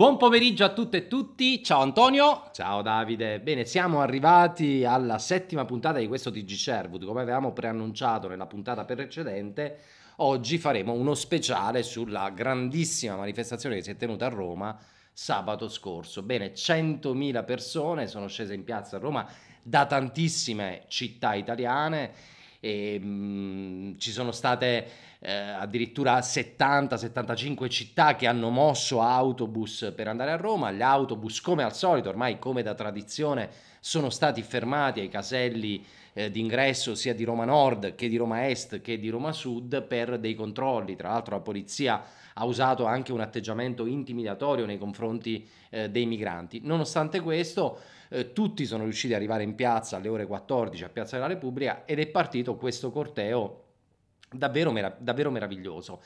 Buon pomeriggio a tutte e tutti, ciao Antonio. Ciao Davide, bene siamo arrivati alla settima puntata di questo TG Sherwood, come avevamo preannunciato nella puntata precedente, oggi faremo uno speciale sulla grandissima manifestazione che si è tenuta a Roma sabato scorso. Bene, 100.000 persone sono scese in piazza a Roma da tantissime città italiane e, mh, ci sono state eh, addirittura 70-75 città che hanno mosso autobus per andare a Roma, gli autobus come al solito, ormai come da tradizione, sono stati fermati ai caselli eh, d'ingresso sia di Roma Nord che di Roma Est che di Roma Sud per dei controlli. Tra l'altro la polizia ha usato anche un atteggiamento intimidatorio nei confronti eh, dei migranti. Nonostante questo, eh, tutti sono riusciti ad arrivare in piazza alle ore 14 a Piazza della Repubblica ed è partito questo corteo davvero, merav- davvero meraviglioso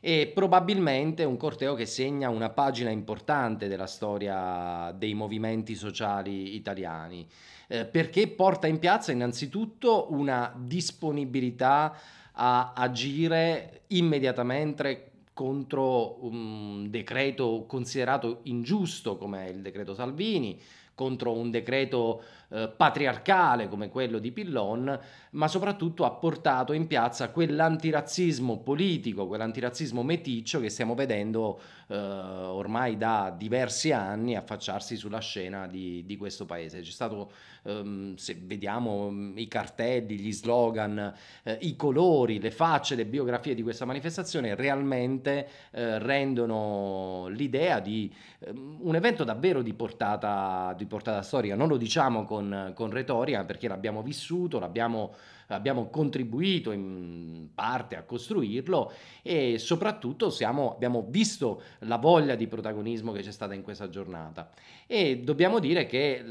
e probabilmente un corteo che segna una pagina importante della storia dei movimenti sociali italiani, eh, perché porta in piazza innanzitutto una disponibilità a agire immediatamente contro un decreto considerato ingiusto come il decreto Salvini, contro un decreto eh, patriarcale come quello di Pillon, ma soprattutto ha portato in piazza quell'antirazzismo politico, quell'antirazzismo meticcio che stiamo vedendo eh, ormai da diversi anni affacciarsi sulla scena di, di questo paese. C'è stato, ehm, se vediamo mm, i cartelli, gli slogan, eh, i colori, le facce, le biografie di questa manifestazione, realmente eh, rendono l'idea di ehm, un evento davvero di portata, di portata storica. Non lo diciamo con con, con Retoria perché l'abbiamo vissuto, l'abbiamo, abbiamo contribuito in parte a costruirlo e soprattutto siamo, abbiamo visto la voglia di protagonismo che c'è stata in questa giornata. E dobbiamo dire che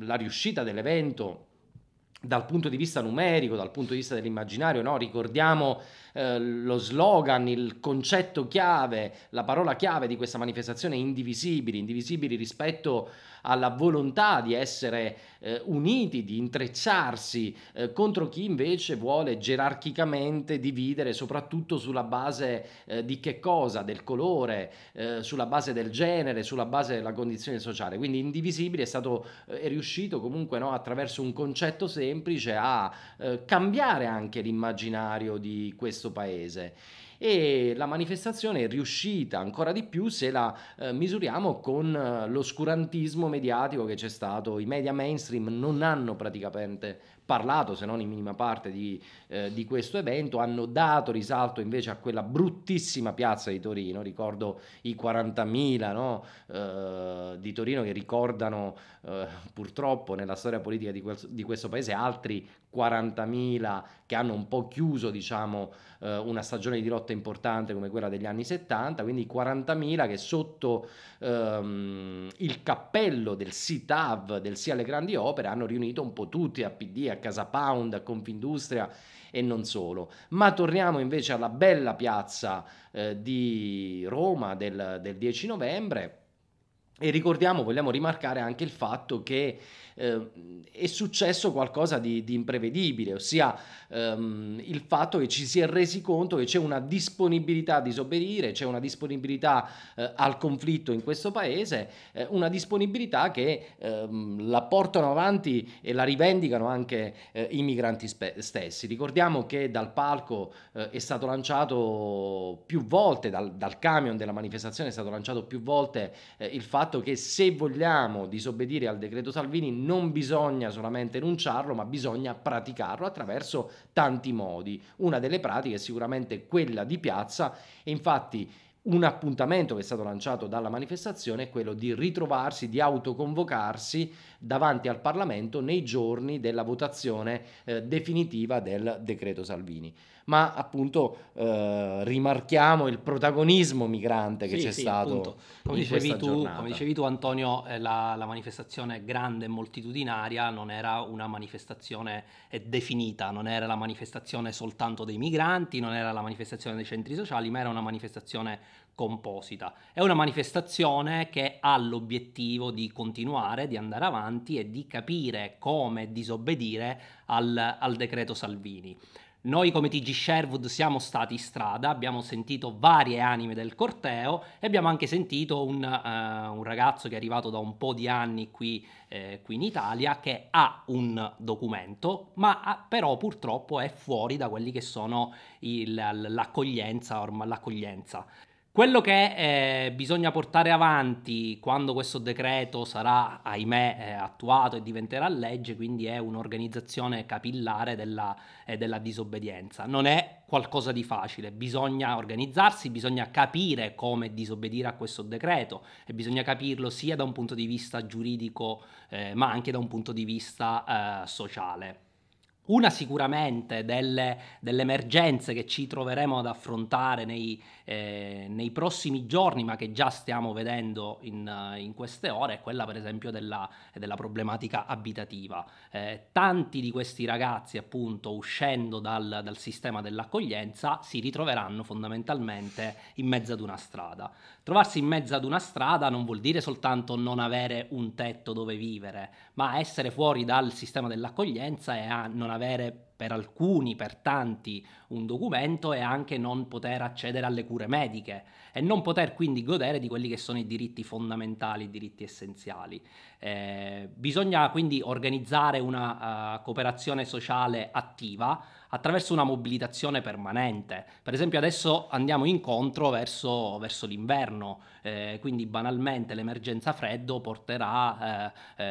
la riuscita dell'evento dal punto di vista numerico, dal punto di vista dell'immaginario, no? ricordiamo eh, lo slogan, il concetto chiave, la parola chiave di questa manifestazione indivisibili, indivisibili rispetto alla volontà di essere eh, uniti, di intrecciarsi eh, contro chi invece vuole gerarchicamente dividere, soprattutto sulla base eh, di che cosa, del colore, eh, sulla base del genere, sulla base della condizione sociale. Quindi indivisibili è, stato, eh, è riuscito comunque no? attraverso un concetto semplice semplice a eh, cambiare anche l'immaginario di questo paese e la manifestazione è riuscita ancora di più se la eh, misuriamo con eh, l'oscurantismo mediatico che c'è stato. I media mainstream non hanno praticamente parlato, se non in minima parte, di, eh, di, questo evento, hanno dato risalto invece a quella bruttissima piazza di Torino, ricordo i 40.000 no? eh, di Torino che ricordano eh, purtroppo nella storia politica di, quel, di, questo paese altri 40.000 che hanno un po' chiuso diciamo, eh, una stagione di lotta importante come quella degli anni 70, quindi 40.000 che sotto ehm, il cappello del SITAV, del SIA alle grandi opere, hanno riunito un po' tutti a PD, a Casa Pound, Confindustria e non solo. Ma torniamo invece alla bella piazza eh, di Roma del, del 10 novembre e ricordiamo, vogliamo rimarcare anche il fatto che eh, è successo qualcosa di, di imprevedibile, ossia ehm, il fatto che ci si è resi conto che c'è una disponibilità a disobbedire, c'è una disponibilità eh, al conflitto in questo paese, eh, una disponibilità che ehm, la portano avanti e la rivendicano anche eh, i migranti spe- stessi. Ricordiamo che dal palco eh, è stato lanciato più volte, dal, dal, camion della manifestazione è stato lanciato più volte eh, il fatto fatto che se vogliamo disobbedire al decreto Salvini non bisogna solamente enunciarlo, ma bisogna praticarlo attraverso tanti modi. Una delle pratiche è sicuramente quella di piazza e infatti un appuntamento che è stato lanciato dalla manifestazione è quello di ritrovarsi, di autoconvocarsi davanti al Parlamento nei giorni della votazione eh, definitiva del decreto Salvini ma appunto eh, rimarchiamo il protagonismo migrante che sì, c'è sì, stato. Appunto. Come dicevi, tu, come dicevi tu Antonio, eh, la, la, manifestazione grande e moltitudinaria non era una manifestazione definita, non era la manifestazione soltanto dei migranti, non era la manifestazione dei centri sociali, ma era una manifestazione composita. È una manifestazione che ha l'obiettivo di continuare, di andare avanti e di capire come disobbedire al, al decreto Salvini. Noi come TG Sherwood siamo stati in strada, abbiamo sentito varie anime del corteo e abbiamo anche sentito un, uh, un ragazzo che è arrivato da un po' di anni qui, eh, qui in Italia che ha un documento, ma ha, ah, però purtroppo è fuori da quelli che sono il, l'accoglienza, ormai, l'accoglienza. Quello che eh, bisogna portare avanti quando questo decreto sarà, ahimè, eh, attuato e diventerà legge, quindi è un'organizzazione capillare della, eh, della, disobbedienza. Non è qualcosa di facile, bisogna organizzarsi, bisogna capire come disobbedire a questo decreto e bisogna capirlo sia da un punto di vista giuridico eh, ma anche da un punto di vista eh, sociale. Una sicuramente delle, delle, emergenze che ci troveremo ad affrontare nei, eh, nei prossimi giorni, ma che già stiamo vedendo in, in queste ore, è quella per esempio della, della problematica abitativa. Eh, tanti di questi ragazzi, appunto, uscendo dal, dal, sistema dell'accoglienza, si ritroveranno fondamentalmente in mezzo ad una strada. Trovarsi in mezzo ad una strada non vuol dire soltanto non avere un tetto dove vivere, ma essere fuori dal sistema dell'accoglienza e a non avere avere per alcuni, per tanti, un documento e anche non poter accedere alle cure mediche e non poter quindi godere di quelli che sono i diritti fondamentali, i diritti essenziali. Eh, bisogna quindi organizzare una uh, cooperazione sociale attiva attraverso una mobilitazione permanente. Per esempio adesso andiamo incontro verso, verso l'inverno, eh, quindi banalmente l'emergenza freddo porterà eh,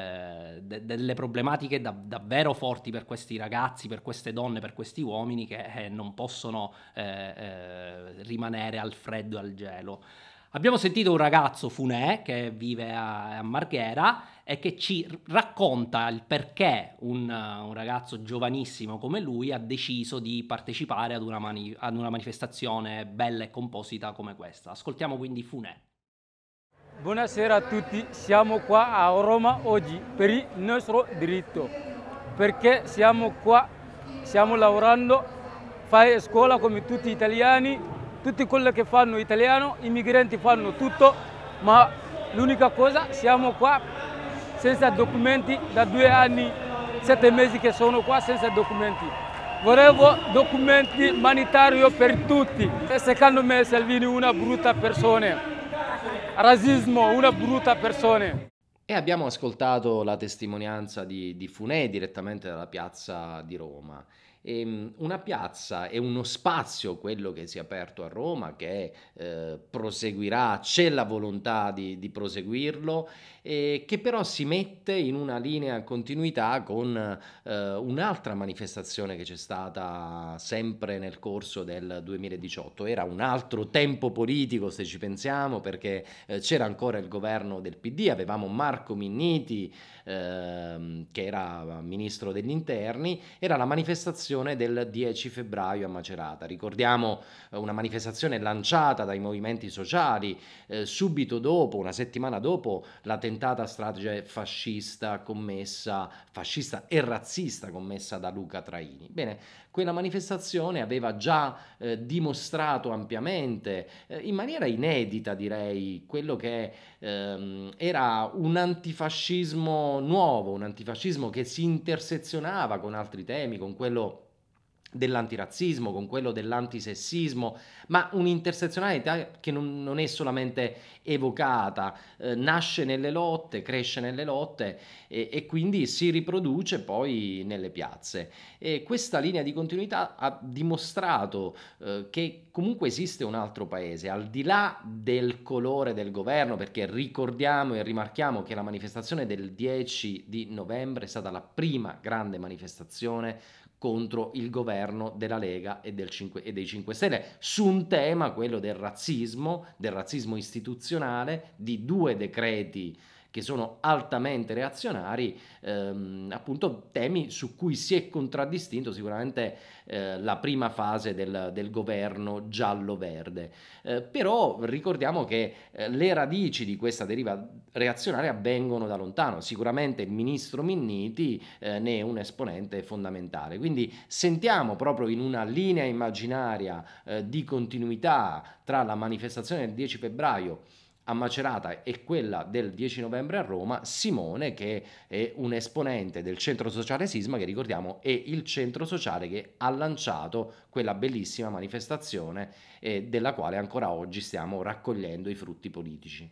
eh, de- delle problematiche da- davvero forti per questi ragazzi, per queste donne, per questi uomini che eh, non possono eh, eh, rimanere al freddo e al gelo. Abbiamo sentito un ragazzo, Funè, che vive a, a Marghera e che ci racconta il perché un, eh, un ragazzo giovanissimo come lui ha deciso di partecipare ad una, mani- ad una manifestazione bella e composita come questa. Ascoltiamo quindi Funè. Buonasera a tutti, siamo qua a Roma oggi per il nostro diritto, perché siamo qua, stiamo lavorando, fai scuola come tutti gli italiani, tutti quelli che fanno italiano, i migranti fanno tutto, ma l'unica cosa siamo qua senza documenti da due anni, sette mesi che sono qua senza documenti. Volevo documenti umanitari per tutti. E secondo me Salvini è una brutta persona. Razzismo, una brutta persona. E abbiamo ascoltato la testimonianza di, di Funè direttamente dalla piazza di Roma. Ehm, una piazza e uno spazio, quello che si è aperto a Roma, che eh, proseguirà, c'è la volontà di, di proseguirlo, eh, che però si mette in una linea continuità con eh, un'altra manifestazione che c'è stata sempre nel corso del 2018. Era un altro tempo politico, se ci pensiamo, perché eh, c'era ancora il governo del PD, avevamo Marco Minniti, ehm, che era ministro degli interni, era la manifestazione manifestazione del 10 febbraio a Macerata. Ricordiamo eh, una manifestazione lanciata dai movimenti sociali eh, subito dopo, una settimana dopo, la tentata strage fascista commessa, fascista e razzista commessa da Luca Traini. Bene, quella manifestazione aveva già eh, dimostrato ampiamente, eh, in maniera inedita direi, quello che ehm, era un antifascismo nuovo, un antifascismo che si intersezionava con altri temi, con quello dell'antirazzismo, con quello dell'antisessismo, ma un'intersezionalità che non, non è solamente evocata, eh, nasce nelle lotte, cresce nelle lotte e, e, quindi si riproduce poi nelle piazze. E questa linea di continuità ha dimostrato eh, che comunque esiste un altro paese, al di là del colore del governo, perché ricordiamo e rimarchiamo che la manifestazione del 10 di novembre è stata la prima grande manifestazione contro il governo della Lega e, 5, e, dei 5 Stelle su un tema, quello del razzismo, del razzismo istituzionale, di due decreti che sono altamente reazionari, ehm, appunto temi su cui si è contraddistinto sicuramente eh, la prima fase del, del governo giallo-verde. Eh, però ricordiamo che eh, le radici di questa deriva reazionaria vengono da lontano, sicuramente il ministro Minniti eh, ne è un esponente fondamentale. Quindi sentiamo proprio in una linea immaginaria eh, di continuità tra la manifestazione del 10 febbraio a Macerata e quella del 10 novembre a Roma, Simone che è un esponente del centro sociale Sisma che ricordiamo è il centro sociale che ha lanciato quella bellissima manifestazione eh, della quale ancora oggi stiamo raccogliendo i frutti politici.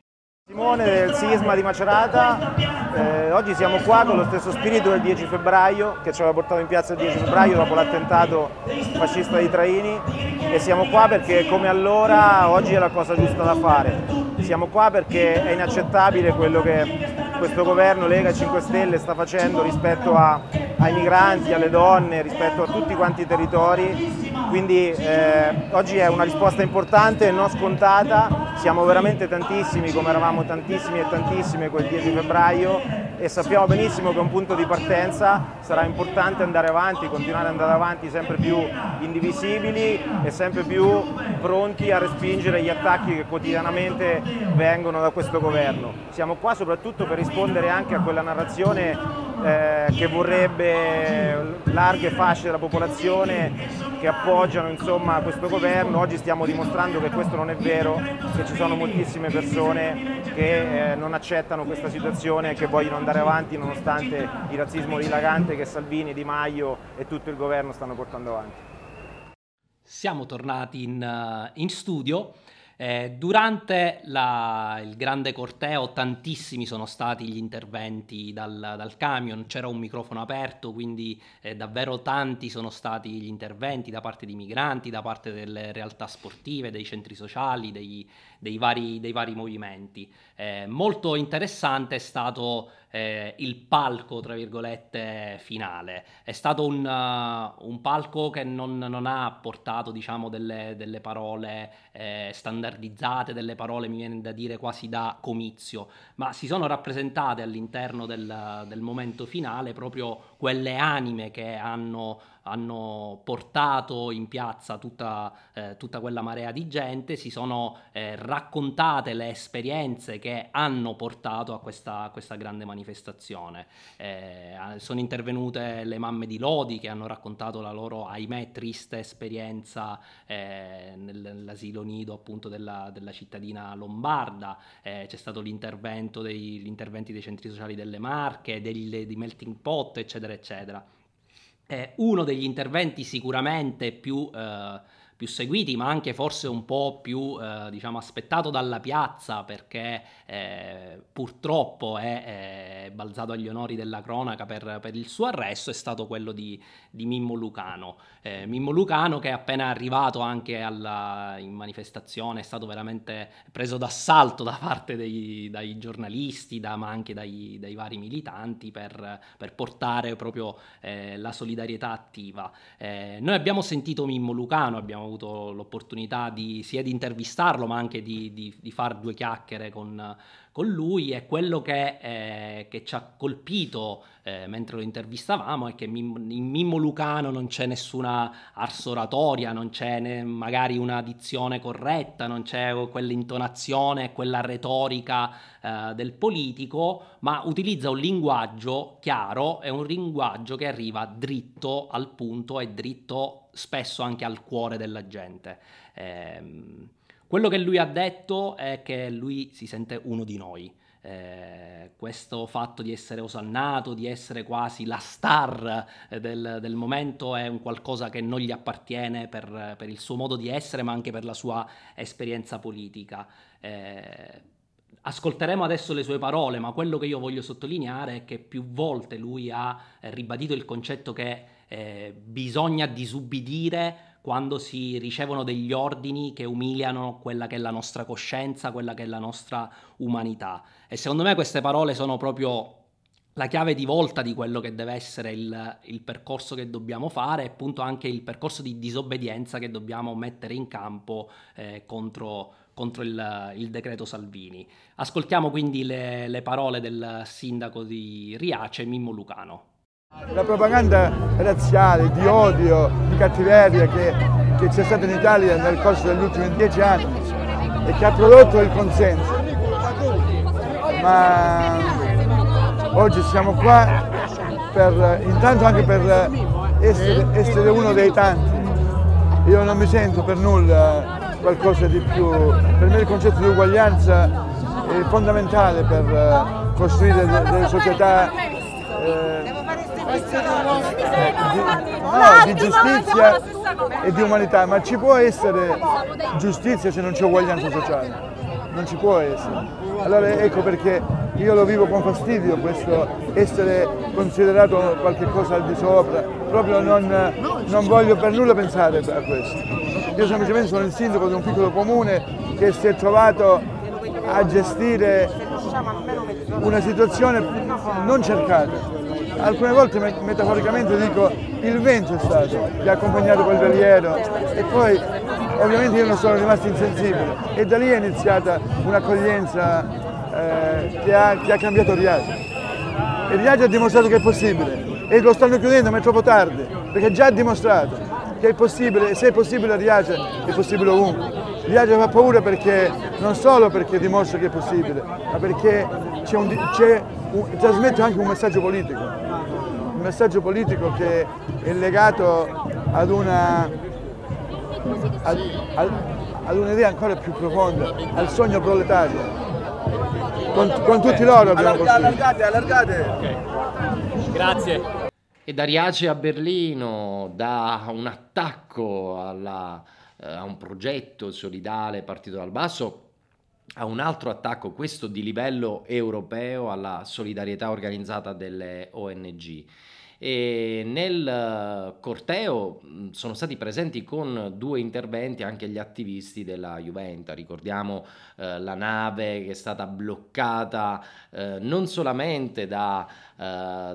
Simone del Sisma di Macerata, eh, oggi siamo qua con lo stesso spirito del 10 febbraio che ci aveva portato in piazza il 10 febbraio dopo l'attentato fascista di Traini e siamo qua perché come allora oggi è la cosa giusta da fare. Siamo qua perché è inaccettabile quello che questo governo Lega 5 Stelle sta facendo rispetto a, ai migranti, alle donne, rispetto a tutti quanti i territori. Quindi eh, oggi è una risposta importante e non scontata siamo veramente tantissimi come eravamo tantissimi e tantissime quel 10 febbraio e sappiamo benissimo che è un punto di partenza, sarà importante andare avanti, continuare ad andare avanti sempre più indivisibili e sempre più pronti a respingere gli attacchi che quotidianamente vengono da questo governo. Siamo qua soprattutto per rispondere anche a quella narrazione eh, che vorrebbe larghe fasce della popolazione che appoggiano insomma, questo governo, oggi stiamo dimostrando che questo non è vero, che ci sono moltissime persone che eh, non accettano questa situazione e che vogliono andare avanti nonostante il razzismo dilagante che Salvini, Di Maio e tutto il governo stanno portando avanti. Siamo tornati in, eh, in studio eh, durante la, il grande corteo tantissimi sono stati gli interventi dal, dal camion, c'era un microfono aperto, quindi eh, davvero tanti sono stati gli interventi da parte di migranti, da parte delle realtà sportive, dei centri sociali, dei, dei, vari, dei vari movimenti. Eh, molto interessante è stato eh, il palco, tra virgolette, finale. È stato un, uh, un palco che non, non, ha portato, diciamo, delle, delle parole eh, standardizzate, delle parole, mi viene da dire, quasi da comizio, ma si sono rappresentate all'interno del, del momento finale proprio quelle anime che hanno hanno portato in piazza tutta, eh, tutta quella marea di gente, si sono eh, raccontate le esperienze che hanno portato a questa, questa grande manifestazione. Eh, sono intervenute le mamme di Lodi che hanno raccontato la loro, ahimè, triste esperienza eh, nell'asilo nido appunto della, della cittadina lombarda, eh, c'è stato l'intervento dei, gli interventi dei centri sociali delle Marche, dei, dei melting pot, eccetera, eccetera. Eh, uno degli interventi sicuramente più eh, più seguiti, ma anche forse un po' più eh, diciamo, aspettato dalla piazza perché eh, purtroppo è, è, eh, balzato agli onori della cronaca per, per, il suo arresto, è stato quello di, di Mimmo Lucano. Eh, Mimmo Lucano che è appena arrivato anche alla, in manifestazione è stato veramente preso d'assalto da parte dei, dai giornalisti, da, ma anche dai, dai, vari militanti per, per portare proprio eh, la solidarietà attiva. Eh, noi abbiamo sentito Mimmo Lucano, abbiamo avuto l'opportunità di, sia di intervistarlo ma anche di, di, di far due chiacchiere con, con lui e quello che, eh, che ci ha colpito eh, mentre lo intervistavamo è che in Mimmo Lucano non c'è nessuna arsa oratoria, non c'è ne, magari una dizione corretta, non c'è quell'intonazione, quella retorica eh, del politico, ma utilizza un linguaggio chiaro e un linguaggio che arriva dritto al punto e dritto spesso anche al cuore della gente. Eh, quello che lui ha detto è che lui si sente uno di noi. Eh, questo fatto di essere osannato, di essere quasi la star eh, del, del momento è un qualcosa che non gli appartiene per, per, il suo modo di essere, ma anche per la sua esperienza politica. Eh, ascolteremo adesso le sue parole, ma quello che io voglio sottolineare è che più volte lui ha ribadito il concetto che eh, bisogna disubbidire quando si ricevono degli ordini che umiliano quella che è la nostra coscienza, quella che è la nostra umanità. E secondo me queste parole sono proprio la chiave di volta di quello che deve essere il, il percorso che dobbiamo fare e appunto anche il percorso di disobbedienza che dobbiamo mettere in campo eh, contro, contro il, il, decreto Salvini. Ascoltiamo quindi le, le parole del sindaco di Riace, Mimmo Lucano. La propaganda razziale, di odio, di cattiveria che, che c'è stata in Italia nel corso degli ultimi dieci anni e che ha prodotto il consenso. Ma oggi siamo qua per, intanto anche per essere, essere uno dei tanti. Io non mi sento per nulla qualcosa di più. Per me il concetto di uguaglianza è fondamentale per costruire delle società eh, eh, no, di giustizia e di umanità, ma ci può essere giustizia se non c'è uguaglianza sociale? Non ci può essere. Allora ecco perché io lo vivo con fastidio questo essere considerato qualcosa al di sopra, proprio non, non voglio per nulla pensare a questo. Io semplicemente sono il sindaco di un piccolo comune che si è trovato a gestire una situazione non cercata alcune volte metaforicamente dico il vento è stato che ha accompagnato quel veliero e poi ovviamente io non sono rimasto insensibile e da lì è iniziata un'accoglienza eh, che, ha, che, ha, cambiato Riace e Riace ha dimostrato che è possibile e lo stanno chiudendo ma è troppo tardi perché già ha dimostrato che è possibile e se è possibile a Riace è possibile ovunque Riace fa paura perché non solo perché dimostra che è possibile ma perché c'è un, c'è trasmette anche un messaggio politico messaggio politico che è legato ad una ad, un'idea ancora più profonda, al sogno proletario. Con, con tutti loro abbiamo costruito. Allargate, allargate! Okay. Grazie. E da Riace a Berlino, da un attacco alla, eh, a un progetto solidale partito dal basso, a un altro attacco, questo di livello europeo, alla solidarietà organizzata delle ONG e nel eh, corteo mm, sono stati presenti con due interventi anche gli attivisti della Juventa, ricordiamo eh, la nave che è stata bloccata eh, non solamente da eh,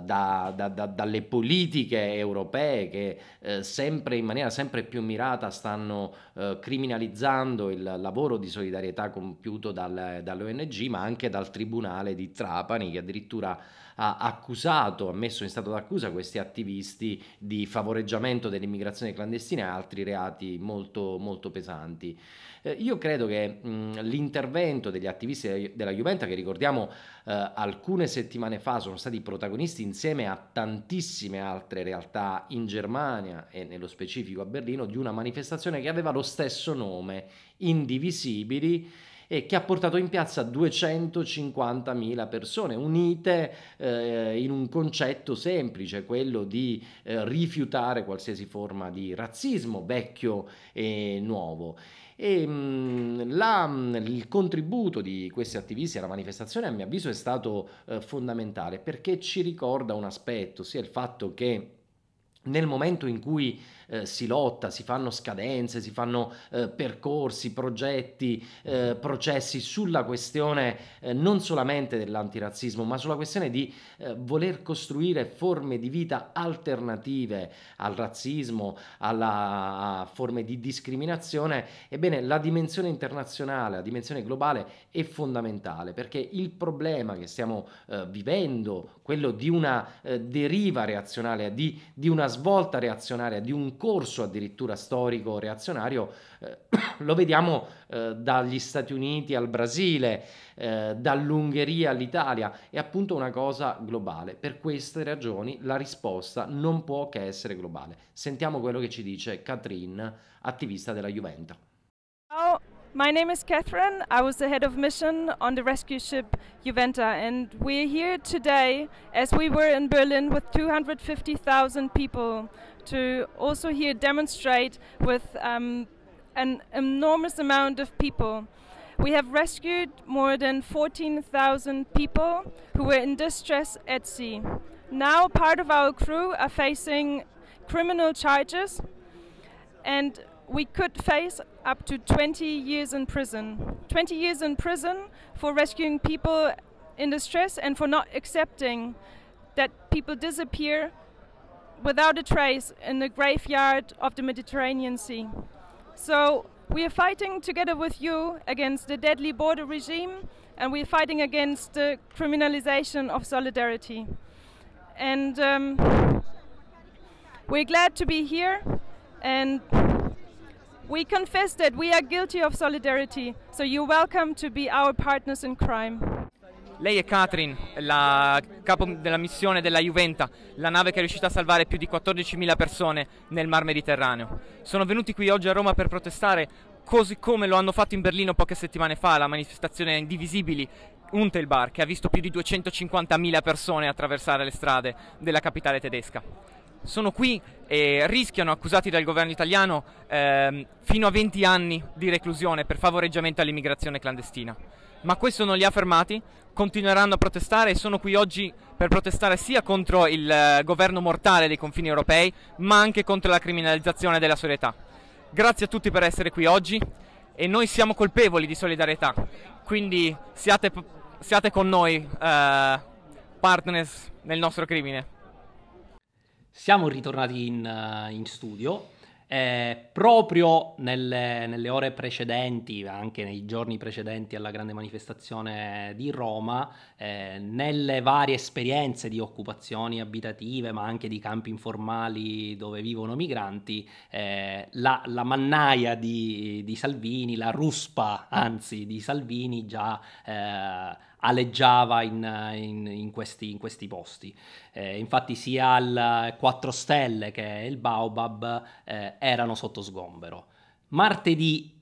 da, da, da, dalle politiche europee che eh, sempre, in maniera sempre più mirata stanno eh, criminalizzando il lavoro di solidarietà compiuto dal, dall'ONG, ma anche dal Tribunale di Trapani che addirittura ha accusato, ha messo in stato d'accusa questi attivisti di favoreggiamento dell'immigrazione clandestina e altri reati molto, molto pesanti. Eh, io credo che mh, l'intervento degli attivisti della Juventus, che ricordiamo eh, alcune settimane fa sono stati protagonisti insieme a tantissime altre realtà in Germania e nello specifico a Berlino, di una manifestazione che aveva lo stesso nome, Indivisibili e che ha portato in piazza 250.000 persone unite eh, in un concetto semplice, quello di eh, rifiutare qualsiasi forma di razzismo vecchio e nuovo. E, mm, la, mm, il contributo di questi attivisti alla manifestazione a mio avviso è stato eh, fondamentale perché ci ricorda un aspetto, sia il fatto che nel momento in cui eh, si lotta, si fanno scadenze, si fanno eh, percorsi, progetti, eh, processi sulla questione eh, non solamente dell'antirazzismo, ma sulla questione di eh, voler costruire forme di vita alternative al razzismo, alla forme di discriminazione. Ebbene, la dimensione internazionale, la dimensione globale è fondamentale perché il problema che stiamo eh, vivendo, quello di una deriva reazionaria, di, di una svolta reazionaria, di un corso addirittura storico reazionario, eh, lo vediamo eh, dagli Stati Uniti al Brasile, eh, dall'Ungheria all'Italia, è appunto una cosa globale. Per queste ragioni la risposta non può che essere globale. Sentiamo quello che ci dice Katrin, attivista della Juventa. Oh. My name is Catherine. I was the head of mission on the rescue ship Juventa, and we're here today as we were in Berlin with 250,000 people to also here demonstrate with um, an enormous amount of people. We have rescued more than 14,000 people who were in distress at sea. Now, part of our crew are facing criminal charges, and we could face up to 20 years in prison. 20 years in prison for rescuing people in distress and for not accepting that people disappear without a trace in the graveyard of the Mediterranean Sea. So we are fighting together with you against the deadly border regime and we are fighting against the criminalization of solidarity. And um, we're glad to be here and we confess that we are guilty of solidarity, so you're welcome to be our partners in crime. Lei è Katrin, la capo della missione della Juventa, la nave che è riuscita a salvare più di 14.000 persone nel Mar Mediterraneo. Sono venuti qui oggi a Roma per protestare, così come lo hanno fatto in Berlino poche settimane fa, la manifestazione Indivisibili Untelbar, che ha visto più di 250.000 persone attraversare le strade della capitale tedesca. Sono qui e rischiano, accusati dal governo italiano, eh, fino a 20 anni di reclusione per favoreggiamento all'immigrazione clandestina. Ma questo non li ha fermati, continueranno a protestare e sono qui oggi per protestare sia contro il eh, governo mortale dei confini europei, ma anche contro la criminalizzazione della solidarietà. Grazie a tutti per essere qui oggi e noi siamo colpevoli di solidarietà, quindi siate, siate con noi eh, partners nel nostro crimine. Siamo ritornati in, eh, in studio eh, proprio nelle, nelle, ore precedenti, anche nei giorni precedenti alla grande manifestazione di Roma, eh, nelle varie esperienze di occupazioni abitative, ma anche di campi informali dove vivono migranti, eh, la, la, mannaia di, di, Salvini, la ruspa anzi di Salvini già eh, aleggiava in, in, in, questi, in questi, posti. Eh, infatti sia il 4 Stelle che il Baobab eh, erano sotto sgombero. Martedì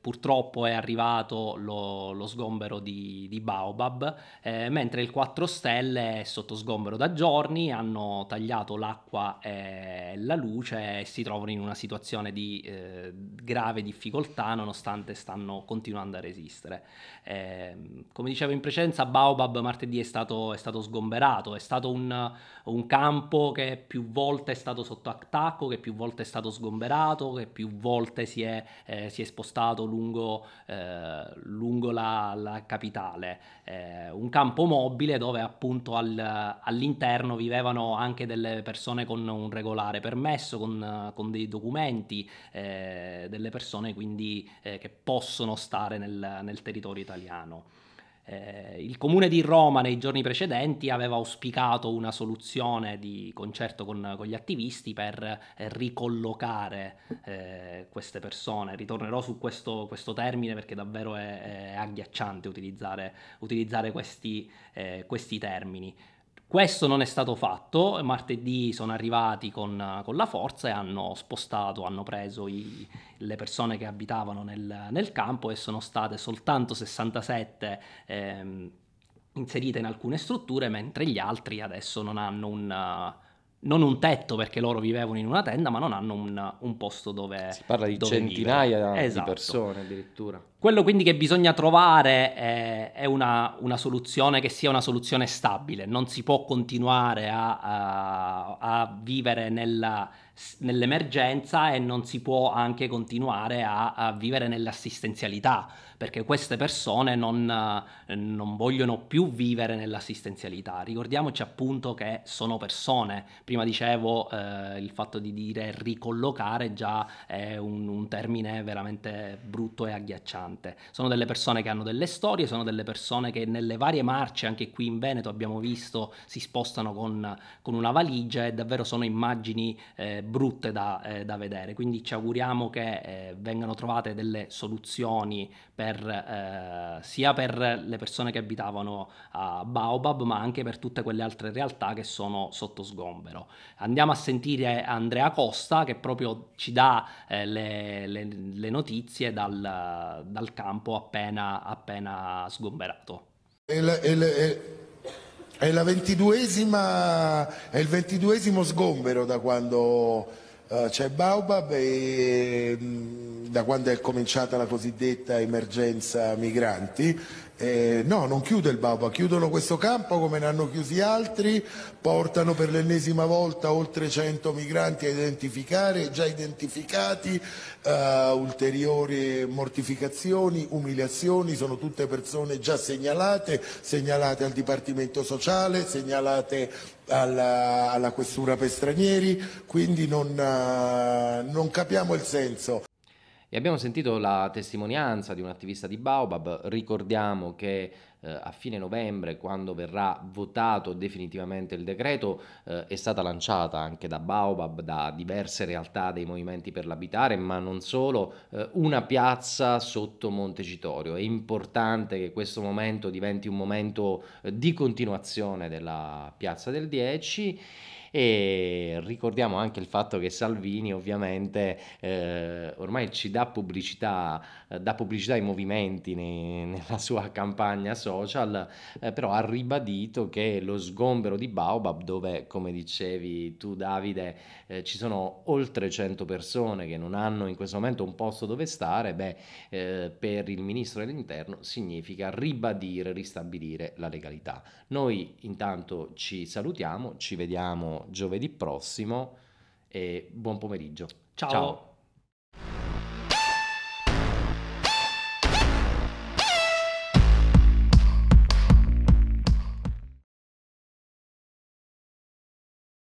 purtroppo è arrivato lo, lo sgombero di, di Baobab, eh, mentre il 4 Stelle è sotto sgombero da giorni, hanno tagliato l'acqua e la luce e si trovano in una situazione di eh, grave difficoltà nonostante stanno continuando a resistere. Eh, come dicevo in precedenza, Baobab martedì è stato, è stato sgomberato, è stato un, un campo che più volte è stato sotto attacco, che più volte è stato sgomberato, che più volte si è, eh, si è spostato sviluppato lungo, eh, lungo la, la, capitale, eh, un campo mobile dove appunto al, all'interno vivevano anche delle persone con un regolare permesso, con, con dei documenti, eh, delle persone quindi eh, che possono stare nel, nel territorio italiano. Eh, il comune di Roma nei giorni precedenti aveva auspicato una soluzione di concerto con, con gli attivisti per eh, ricollocare eh, queste persone. Ritornerò su questo, questo termine perché davvero è, è agghiacciante utilizzare, utilizzare questi, eh, questi termini. Questo non è stato fatto, martedì sono arrivati con, con la forza e hanno spostato, hanno preso i, le persone che abitavano nel, nel, campo e sono state soltanto 67 ehm, inserite in alcune strutture, mentre gli altri adesso non hanno un non un tetto perché loro vivevano in una tenda, ma non hanno un, un posto dove. Si parla di centinaia vivere. di esatto. persone addirittura. Quello quindi che bisogna trovare è, è una, una, soluzione che sia una soluzione stabile, non si può continuare a, a, a vivere nella nell'emergenza e non si può anche continuare a, a vivere nell'assistenzialità, perché queste persone non, non, vogliono più vivere nell'assistenzialità. Ricordiamoci appunto che sono persone. Prima dicevo eh, il fatto di dire ricollocare già è un, un termine veramente brutto e agghiacciante. Sono delle persone che hanno delle storie, sono delle persone che nelle varie marce, anche qui in Veneto abbiamo visto, si spostano con, con una valigia e davvero sono immagini eh, brutte da, eh, da, vedere. Quindi ci auguriamo che eh, vengano trovate delle soluzioni per, eh, sia per le persone che abitavano a Baobab, ma anche per tutte quelle altre realtà che sono sotto sgombero. Andiamo a sentire Andrea Costa che proprio ci dà eh, le, le, le, notizie dal, dal campo appena, appena sgomberato. E la, e è, è, il ventiduesimo sgombero da quando uh, c'è Baobab e mh, mm, da quando è cominciata la cosiddetta emergenza migranti. Eh, no, non chiude il Bauba, chiudono questo campo come ne hanno chiusi altri, portano per l'ennesima volta oltre 100 migranti a identificare, già identificati, eh, ulteriori mortificazioni, umiliazioni, sono tutte persone già segnalate, segnalate al Dipartimento Sociale, segnalate alla, alla Questura per Stranieri, quindi non, eh, non capiamo il senso. E abbiamo sentito la testimonianza di un attivista di Baobab, ricordiamo che eh, a fine novembre, quando verrà votato definitivamente il decreto, eh, è stata lanciata anche da Baobab, da diverse realtà dei movimenti per l'abitare, ma non solo, eh, una piazza sotto Montecitorio. È importante che questo momento diventi un momento di continuazione della piazza del 10 e ricordiamo anche il fatto che Salvini ovviamente eh, ormai ci dà pubblicità, dà pubblicità ai movimenti nei, nella sua campagna solo social, eh, però ha ribadito che lo sgombero di Baobab, dove come dicevi tu Davide eh, ci sono oltre 100 persone che non hanno in questo momento un posto dove stare, beh, eh, per il ministro dell'interno significa ribadire, ristabilire la legalità. Noi intanto ci salutiamo, ci vediamo giovedì prossimo e buon pomeriggio. Ciao. Ciao.